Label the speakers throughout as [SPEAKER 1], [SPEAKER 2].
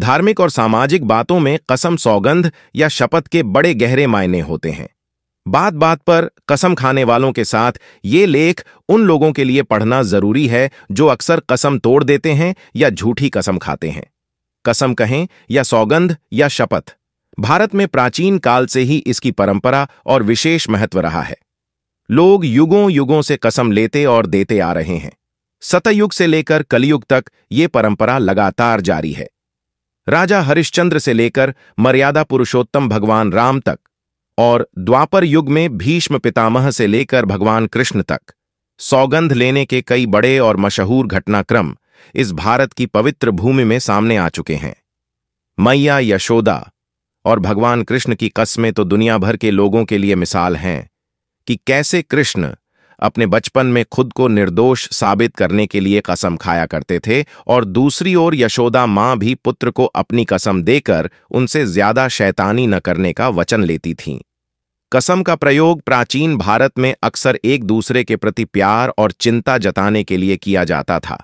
[SPEAKER 1] धार्मिक और सामाजिक बातों में कसम सौगंध या शपथ के बड़े गहरे मायने होते हैं बात बात पर कसम खाने वालों के साथ ये लेख उन लोगों के लिए पढ़ना जरूरी है जो अक्सर कसम तोड़ देते हैं या झूठी कसम खाते हैं कसम कहें या सौगंध या शपथ भारत में प्राचीन काल से ही इसकी परंपरा और विशेष महत्व रहा है लोग युगों युगों से कसम लेते और देते आ रहे हैं सतयुग से लेकर कलयुग तक ये परंपरा लगातार जारी है राजा हरिश्चंद्र से लेकर मर्यादा पुरुषोत्तम भगवान राम तक और द्वापर युग में भीष्म पितामह से लेकर भगवान कृष्ण तक सौगंध लेने के कई बड़े और मशहूर घटनाक्रम इस भारत की पवित्र भूमि में सामने आ चुके हैं मैया यशोदा और भगवान कृष्ण की कस्में तो दुनिया भर के लोगों के लिए मिसाल हैं कि कैसे कृष्ण अपने बचपन में खुद को निर्दोष साबित करने के लिए कसम खाया करते थे और दूसरी ओर यशोदा माँ भी पुत्र को अपनी कसम देकर उनसे ज्यादा शैतानी न करने का वचन लेती थीं कसम का प्रयोग प्राचीन भारत में अक्सर एक दूसरे के प्रति प्यार और चिंता जताने के लिए किया जाता था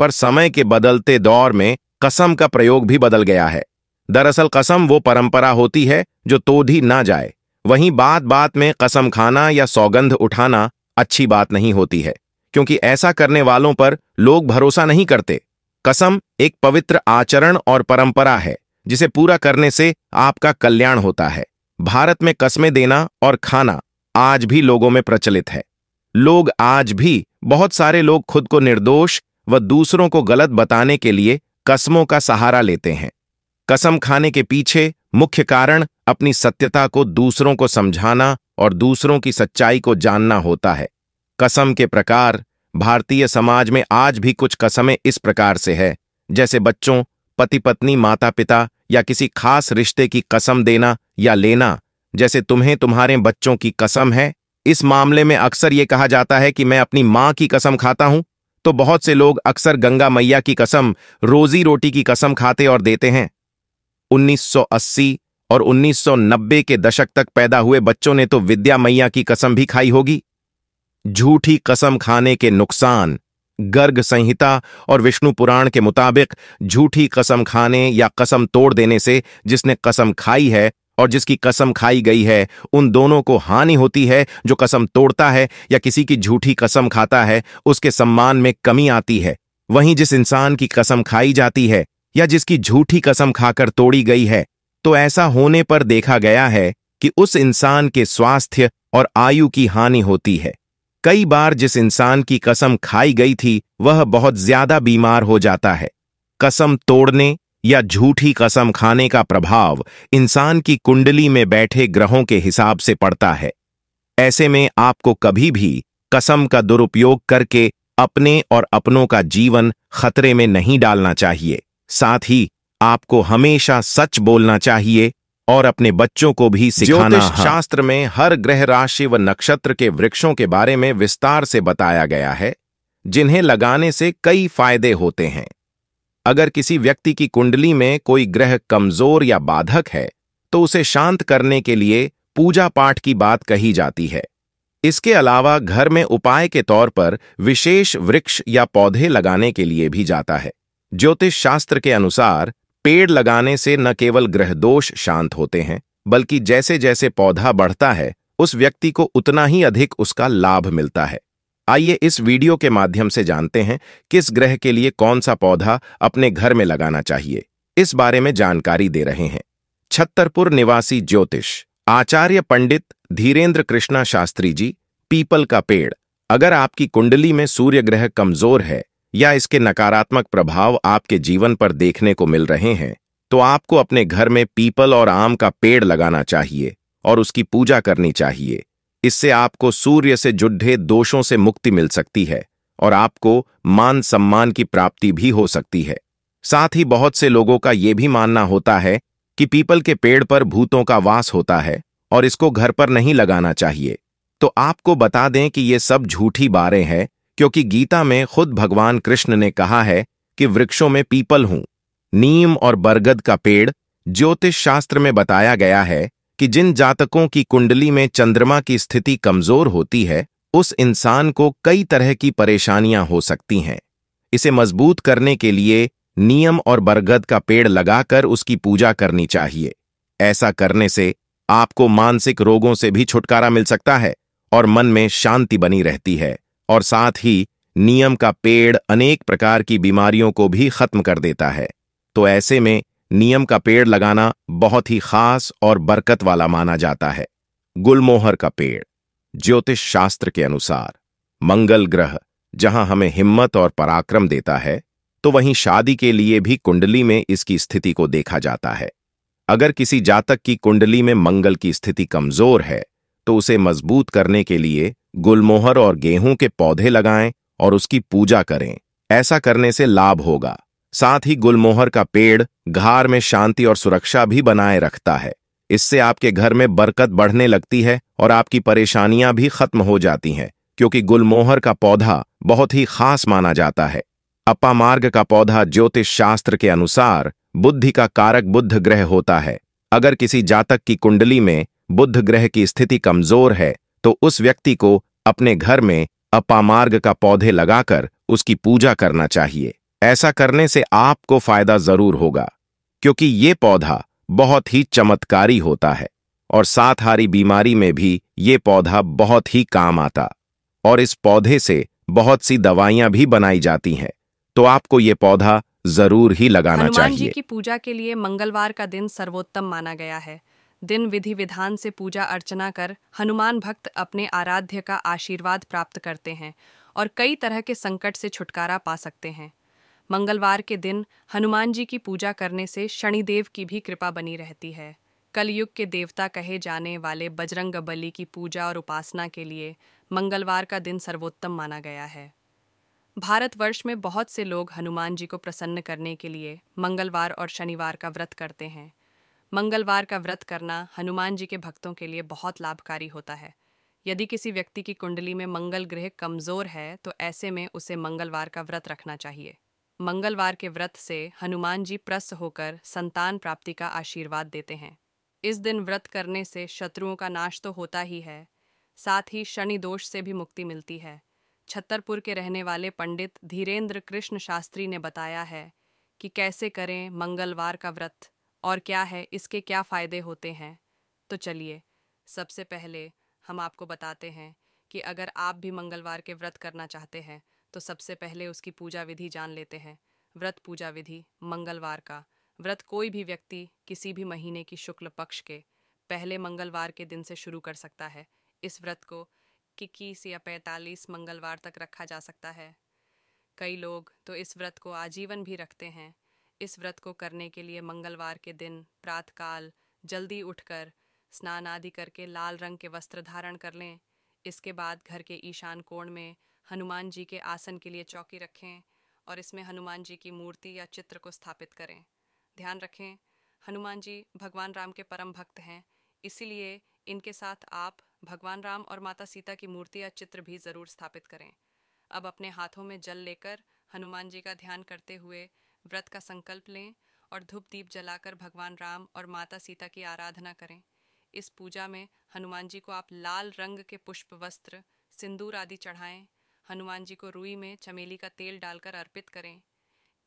[SPEAKER 1] पर समय के बदलते दौर में कसम का प्रयोग भी बदल गया है दरअसल कसम वो परंपरा होती है जो तोधी ना जाए वहीं बात बात में कसम खाना या सौगंध उठाना अच्छी बात नहीं होती है क्योंकि ऐसा करने वालों पर लोग भरोसा नहीं करते कसम एक पवित्र आचरण और परंपरा है जिसे पूरा करने से आपका कल्याण होता है भारत में कस्में देना और खाना आज भी लोगों में प्रचलित है लोग आज भी बहुत सारे लोग खुद को निर्दोष व दूसरों को गलत बताने के लिए कस्मों का सहारा लेते हैं कसम खाने के पीछे मुख्य कारण अपनी सत्यता को दूसरों को समझाना और दूसरों की सच्चाई को जानना होता है कसम के प्रकार भारतीय समाज में आज भी कुछ कसमें इस प्रकार से है जैसे बच्चों पति पत्नी माता पिता या किसी खास रिश्ते की कसम देना या लेना जैसे तुम्हें तुम्हारे बच्चों की कसम है इस मामले में अक्सर ये कहा जाता है कि मैं अपनी माँ की कसम खाता हूं तो बहुत से लोग अक्सर गंगा मैया की कसम रोजी रोटी की कसम खाते और देते हैं 1980 और 1990 के दशक तक पैदा हुए बच्चों ने तो विद्या मैया की कसम भी खाई होगी झूठी कसम खाने के नुकसान गर्ग संहिता और विष्णु पुराण के मुताबिक झूठी कसम खाने या कसम तोड़ देने से जिसने कसम खाई है और जिसकी कसम खाई गई है उन दोनों को हानि होती है जो कसम तोड़ता है या किसी की झूठी कसम खाता है उसके सम्मान में कमी आती है वहीं जिस इंसान की कसम खाई जाती है या जिसकी झूठी कसम खाकर तोड़ी गई है तो ऐसा होने पर देखा गया है कि उस इंसान के स्वास्थ्य और आयु की हानि होती है कई बार जिस इंसान की कसम खाई गई थी वह बहुत ज्यादा बीमार हो जाता है कसम तोड़ने या झूठी कसम खाने का प्रभाव इंसान की कुंडली में बैठे ग्रहों के हिसाब से पड़ता है ऐसे में आपको कभी भी कसम का दुरुपयोग करके अपने और अपनों का जीवन खतरे में नहीं डालना चाहिए साथ ही आपको हमेशा सच बोलना चाहिए और अपने बच्चों को भी सिखाना हाँ। शास्त्र में हर ग्रह राशि व नक्षत्र के वृक्षों के बारे में विस्तार से बताया गया है जिन्हें लगाने से कई फायदे होते हैं अगर किसी व्यक्ति की कुंडली में कोई ग्रह कमजोर या बाधक है तो उसे शांत करने के लिए पूजा पाठ की बात कही जाती है इसके अलावा घर में उपाय के तौर पर विशेष वृक्ष या पौधे लगाने के लिए भी जाता है ज्योतिष शास्त्र के अनुसार पेड़ लगाने से न केवल ग्रह दोष शांत होते हैं बल्कि जैसे जैसे पौधा बढ़ता है उस व्यक्ति को उतना ही अधिक उसका लाभ मिलता है आइए इस वीडियो के माध्यम से जानते हैं किस ग्रह के लिए कौन सा पौधा अपने घर में लगाना चाहिए इस बारे में जानकारी दे रहे हैं छत्तरपुर निवासी ज्योतिष आचार्य पंडित धीरेन्द्र कृष्णा शास्त्री जी पीपल का पेड़ अगर आपकी कुंडली में सूर्य ग्रह कमजोर है या इसके नकारात्मक प्रभाव आपके जीवन पर देखने को मिल रहे हैं तो आपको अपने घर में पीपल और आम का पेड़ लगाना चाहिए और उसकी पूजा करनी चाहिए इससे आपको सूर्य से जुड़े दोषों से मुक्ति मिल सकती है और आपको मान सम्मान की प्राप्ति भी हो सकती है साथ ही बहुत से लोगों का यह भी मानना होता है कि पीपल के पेड़ पर भूतों का वास होता है और इसको घर पर नहीं लगाना चाहिए तो आपको बता दें कि ये सब झूठी बारें हैं क्योंकि गीता में खुद भगवान कृष्ण ने कहा है कि वृक्षों में पीपल हूं नीम और बरगद का पेड़ ज्योतिष शास्त्र में बताया गया है कि जिन जातकों की कुंडली में चंद्रमा की स्थिति कमजोर होती है उस इंसान को कई तरह की परेशानियां हो सकती हैं इसे मजबूत करने के लिए नियम और बरगद का पेड़ लगाकर उसकी पूजा करनी चाहिए ऐसा करने से आपको मानसिक रोगों से भी छुटकारा मिल सकता है और मन में शांति बनी रहती है और साथ ही नियम का पेड़ अनेक प्रकार की बीमारियों को भी खत्म कर देता है तो ऐसे में नियम का पेड़ लगाना बहुत ही खास और बरकत वाला माना जाता है गुलमोहर का पेड़ ज्योतिष शास्त्र के अनुसार मंगल ग्रह जहां हमें हिम्मत और पराक्रम देता है तो वहीं शादी के लिए भी कुंडली में इसकी स्थिति को देखा जाता है अगर किसी जातक की कुंडली में मंगल की स्थिति कमजोर है तो उसे मजबूत करने के लिए गुलमोहर और गेहूं के पौधे लगाएं और उसकी पूजा करें ऐसा करने से लाभ होगा साथ ही गुलमोहर का पेड़ घर में शांति और सुरक्षा भी बनाए रखता है इससे आपके घर में बरकत बढ़ने लगती है और आपकी परेशानियां भी खत्म हो जाती हैं क्योंकि गुलमोहर का पौधा बहुत ही खास माना जाता है अपा मार्ग का पौधा ज्योतिष शास्त्र के अनुसार बुद्धि का कारक बुद्ध ग्रह होता है अगर किसी जातक की कुंडली में बुद्ध ग्रह की स्थिति कमजोर है तो उस व्यक्ति को अपने घर में अपामार्ग का पौधे लगाकर उसकी पूजा करना चाहिए ऐसा करने से आपको फायदा जरूर होगा क्योंकि ये पौधा बहुत ही चमत्कारी होता है और साथहारी बीमारी में भी ये पौधा बहुत ही काम आता और इस पौधे से बहुत सी दवाइयां भी बनाई जाती हैं तो आपको ये पौधा जरूर ही लगाना चाहिए जी की
[SPEAKER 2] पूजा के लिए मंगलवार का दिन सर्वोत्तम माना गया है दिन विधि विधान से पूजा अर्चना कर हनुमान भक्त अपने आराध्य का आशीर्वाद प्राप्त करते हैं और कई तरह के संकट से छुटकारा पा सकते हैं मंगलवार के दिन हनुमान जी की पूजा करने से शनिदेव की भी कृपा बनी रहती है कलयुग के देवता कहे जाने वाले बजरंग बली की पूजा और उपासना के लिए मंगलवार का दिन सर्वोत्तम माना गया है भारतवर्ष में बहुत से लोग हनुमान जी को प्रसन्न करने के लिए मंगलवार और शनिवार का व्रत करते हैं मंगलवार का व्रत करना हनुमान जी के भक्तों के लिए बहुत लाभकारी होता है यदि किसी व्यक्ति की कुंडली में मंगल ग्रह कमजोर है तो ऐसे में उसे मंगलवार का व्रत रखना चाहिए मंगलवार के व्रत से हनुमान जी प्रस होकर संतान प्राप्ति का आशीर्वाद देते हैं इस दिन व्रत करने से शत्रुओं का नाश तो होता ही है साथ ही शनि दोष से भी मुक्ति मिलती है छत्तरपुर के रहने वाले पंडित धीरेन्द्र कृष्ण शास्त्री ने बताया है कि कैसे करें मंगलवार का व्रत और क्या है इसके क्या फ़ायदे होते हैं तो चलिए सबसे पहले हम आपको बताते हैं कि अगर आप भी मंगलवार के व्रत करना चाहते हैं तो सबसे पहले उसकी पूजा विधि जान लेते हैं व्रत पूजा विधि मंगलवार का व्रत कोई भी व्यक्ति किसी भी महीने की शुक्ल पक्ष के पहले मंगलवार के दिन से शुरू कर सकता है इस व्रत को इक्कीस या पैंतालीस मंगलवार तक रखा जा सकता है कई लोग तो इस व्रत को आजीवन भी रखते हैं इस व्रत को करने के लिए मंगलवार के दिन प्रातकाल जल्दी उठकर स्नान आदि करके लाल रंग के वस्त्र धारण कर लें इसके बाद घर के ईशान कोण में हनुमान जी के आसन के लिए चौकी रखें और इसमें हनुमान जी की मूर्ति या चित्र को स्थापित करें ध्यान रखें हनुमान जी भगवान राम के परम भक्त हैं इसीलिए इनके साथ आप भगवान राम और माता सीता की मूर्ति या चित्र भी ज़रूर स्थापित करें अब अपने हाथों में जल लेकर हनुमान जी का ध्यान करते हुए व्रत का संकल्प लें और धूप दीप जलाकर भगवान राम और माता सीता की आराधना करें इस पूजा में हनुमान जी को आप लाल रंग के पुष्प वस्त्र सिंदूर आदि चढ़ाएं हनुमान जी को रुई में चमेली का तेल डालकर अर्पित करें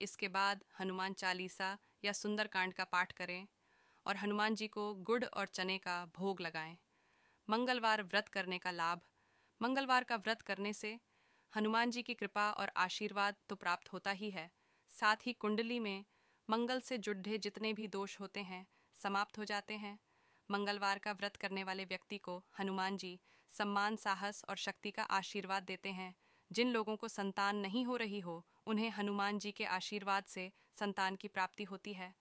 [SPEAKER 2] इसके बाद हनुमान चालीसा या सुंदरकांड का पाठ करें और हनुमान जी को गुड़ और चने का भोग लगाएं मंगलवार व्रत करने का लाभ मंगलवार का व्रत करने से हनुमान जी की कृपा और आशीर्वाद तो प्राप्त होता ही है साथ ही कुंडली में मंगल से जुड़े जितने भी दोष होते हैं समाप्त हो जाते हैं मंगलवार का व्रत करने वाले व्यक्ति को हनुमान जी सम्मान साहस और शक्ति का आशीर्वाद देते हैं जिन लोगों को संतान नहीं हो रही हो उन्हें हनुमान जी के आशीर्वाद से संतान की प्राप्ति होती है